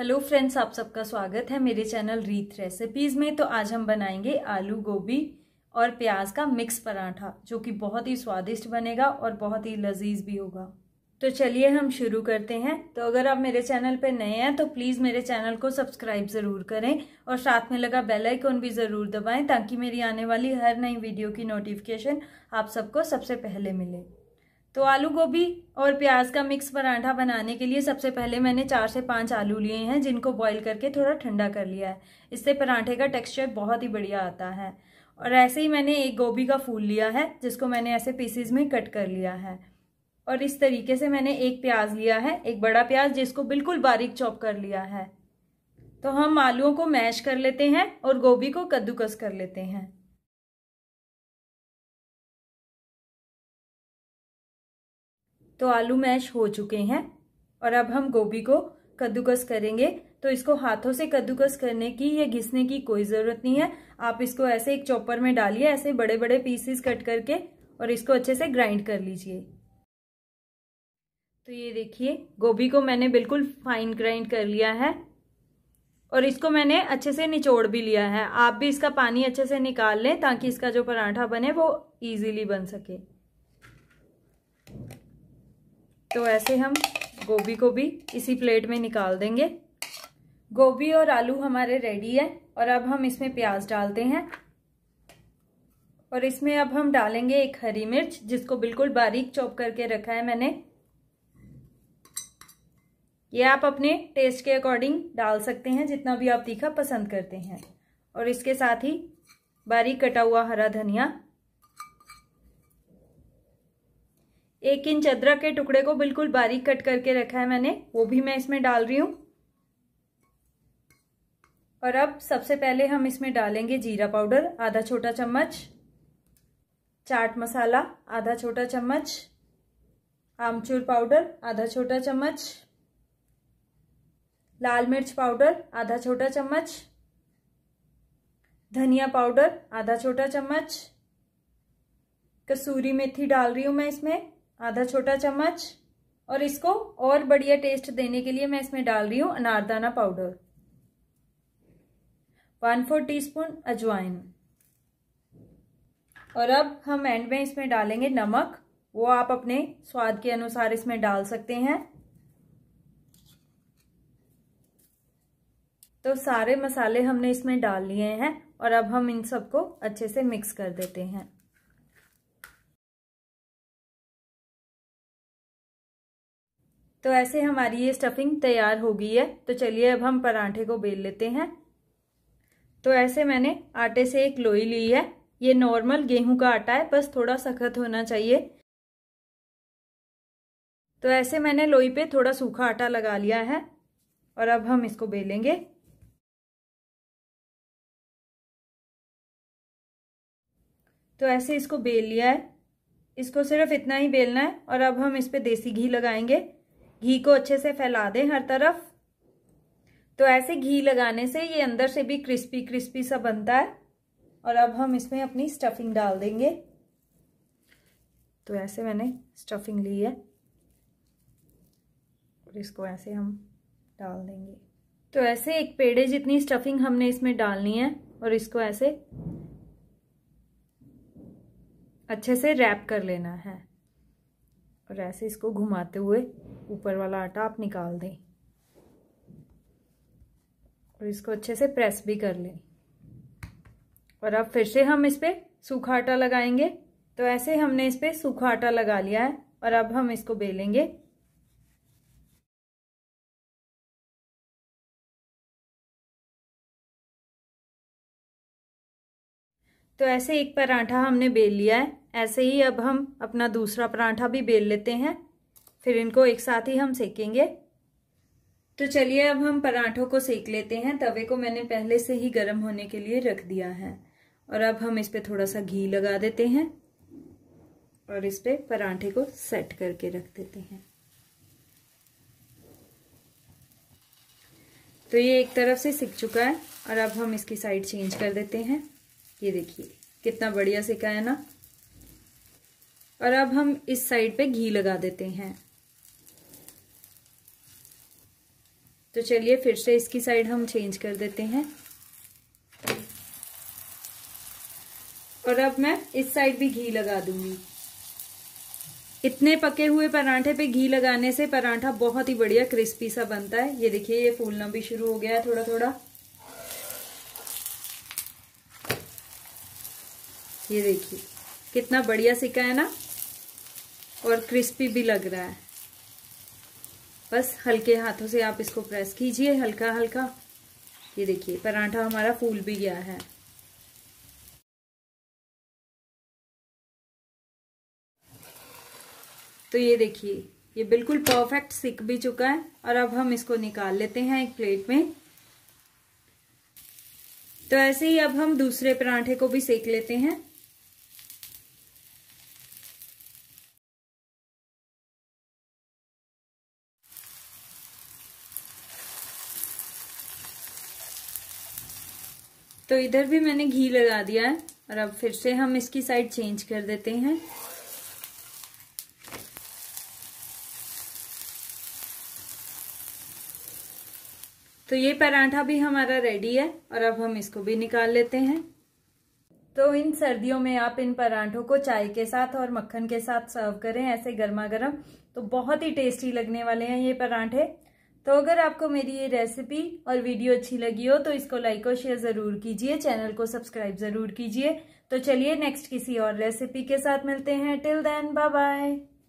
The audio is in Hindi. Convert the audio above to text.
हेलो फ्रेंड्स आप सबका स्वागत है मेरे चैनल रीत रेसिपीज़ में तो आज हम बनाएंगे आलू गोभी और प्याज का मिक्स पराठा जो कि बहुत ही स्वादिष्ट बनेगा और बहुत ही लजीज भी होगा तो चलिए हम शुरू करते हैं तो अगर आप मेरे चैनल पर नए हैं तो प्लीज़ मेरे चैनल को सब्सक्राइब ज़रूर करें और साथ में लगा बेल आइकन भी ज़रूर दबाएं ताकि मेरी आने वाली हर नई वीडियो की नोटिफिकेशन आप सबको सबसे पहले मिले तो आलू गोभी और प्याज का मिक्स पराठा बनाने के लिए सबसे पहले मैंने चार से पांच आलू लिए हैं जिनको बॉईल करके थोड़ा ठंडा कर लिया है इससे पराठे का टेक्सचर बहुत ही बढ़िया आता है और ऐसे ही मैंने एक गोभी का फूल लिया है जिसको मैंने ऐसे पीसीज में कट कर लिया है और इस तरीके से मैंने एक प्याज लिया है एक बड़ा प्याज जिसको बिल्कुल बारीक चॉप कर लिया है तो हम आलुओं को मैश कर लेते हैं और गोभी को कद्दूकस कर लेते हैं तो आलू मैश हो चुके हैं और अब हम गोभी को कद्दूकस करेंगे तो इसको हाथों से कद्दूकस करने की या घिसने की कोई ज़रूरत नहीं है आप इसको ऐसे एक चॉपर में डालिए ऐसे बड़े बड़े पीसेस कट करके और इसको अच्छे से ग्राइंड कर लीजिए तो ये देखिए गोभी को मैंने बिल्कुल फाइन ग्राइंड कर लिया है और इसको मैंने अच्छे से निचोड़ भी लिया है आप भी इसका पानी अच्छे से निकाल लें ताकि इसका जो पराठा बने वो इजीली बन सके तो ऐसे हम गोभी को भी इसी प्लेट में निकाल देंगे गोभी और आलू हमारे रेडी है और अब हम इसमें प्याज डालते हैं और इसमें अब हम डालेंगे एक हरी मिर्च जिसको बिल्कुल बारीक चॉप करके रखा है मैंने ये आप अपने टेस्ट के अकॉर्डिंग डाल सकते हैं जितना भी आप तीखा पसंद करते हैं और इसके साथ ही बारीक कटा हुआ हरा धनिया एक इंच अदरक के टुकड़े को बिल्कुल बारीक कट करके रखा है मैंने वो भी मैं इसमें डाल रही हूँ और अब सबसे पहले हम इसमें डालेंगे जीरा पाउडर आधा छोटा चम्मच चाट मसाला आधा छोटा चम्मच आमचूर पाउडर आधा छोटा चम्मच लाल मिर्च पाउडर आधा छोटा चम्मच धनिया पाउडर आधा छोटा चम्मच कसूरी मेथी डाल रही हूँ मैं इसमें आधा छोटा चम्मच और इसको और बढ़िया टेस्ट देने के लिए मैं इसमें डाल रही हूँ अनारदाना पाउडर वन फोर टी अजवाइन और अब हम एंड में इसमें डालेंगे नमक वो आप अपने स्वाद के अनुसार इसमें डाल सकते हैं तो सारे मसाले हमने इसमें डाल लिए हैं और अब हम इन सबको अच्छे से मिक्स कर देते हैं तो ऐसे हमारी ये स्टफिंग तैयार हो गई है तो चलिए अब हम पराठे को बेल लेते हैं तो ऐसे मैंने आटे से एक लोई ली है ये नॉर्मल गेहूं का आटा है बस थोड़ा सख्त होना चाहिए तो ऐसे मैंने लोई पे थोड़ा सूखा आटा लगा लिया है और अब हम इसको बेलेंगे तो ऐसे इसको बेल लिया है इसको सिर्फ इतना ही बेलना है और अब हम इस पर देसी घी लगाएंगे घी को अच्छे से फैला दें हर तरफ तो ऐसे घी लगाने से ये अंदर से भी क्रिस्पी क्रिस्पी सा बनता है और अब हम इसमें अपनी स्टफिंग डाल देंगे तो ऐसे मैंने स्टफिंग ली है और इसको ऐसे हम डाल देंगे तो ऐसे एक पेड़े जितनी स्टफिंग हमने इसमें डालनी है और इसको ऐसे अच्छे से रैप कर लेना है और ऐसे इसको घुमाते हुए ऊपर वाला आटा आप निकाल दें और इसको अच्छे से प्रेस भी कर लें और अब फिर से हम इस पर सूखा आटा लगाएंगे तो ऐसे हमने इस पर सूखा आटा लगा लिया है और अब हम इसको बेलेंगे तो ऐसे एक पराठा हमने बेल लिया है ऐसे ही अब हम अपना दूसरा पराठा भी बेल लेते हैं फिर इनको एक साथ ही हम सेकेंगे तो चलिए अब हम पराठों को सेक लेते हैं तवे को मैंने पहले से ही गर्म होने के लिए रख दिया है और अब हम इस पर थोड़ा सा घी लगा देते हैं और इस पर पराठे को सेट करके रख देते हैं तो ये एक तरफ से सिक चुका है और अब हम इसकी साइड चेंज कर देते हैं ये देखिए कितना बढ़िया सिका है ना और अब हम इस साइड पे घी लगा देते हैं तो चलिए फिर से इसकी साइड हम चेंज कर देते हैं और अब मैं इस साइड भी घी लगा दूंगी इतने पके हुए पराठे पे घी लगाने से पराठा बहुत ही बढ़िया क्रिस्पी सा बनता है ये देखिए ये फूलना भी शुरू हो गया है थोड़ा थोड़ा ये देखिए कितना बढ़िया सिका है ना और क्रिस्पी भी लग रहा है बस हल्के हाथों से आप इसको प्रेस कीजिए हल्का हल्का ये देखिए पराठा हमारा फूल भी गया है तो ये देखिए ये बिल्कुल परफेक्ट सिक भी चुका है और अब हम इसको निकाल लेते हैं एक प्लेट में तो ऐसे ही अब हम दूसरे पराठे को भी सेक लेते हैं तो इधर भी मैंने घी लगा दिया है और अब फिर से हम इसकी साइड चेंज कर देते हैं तो ये पराठा भी हमारा रेडी है और अब हम इसको भी निकाल लेते हैं तो इन सर्दियों में आप इन पराठों को चाय के साथ और मक्खन के साथ सर्व करें ऐसे गर्मा गर्म तो बहुत ही टेस्टी लगने वाले हैं ये पराठे तो अगर आपको मेरी ये रेसिपी और वीडियो अच्छी लगी हो तो इसको लाइक और शेयर ज़रूर कीजिए चैनल को सब्सक्राइब ज़रूर कीजिए तो चलिए नेक्स्ट किसी और रेसिपी के साथ मिलते हैं टिल देन बाय बाय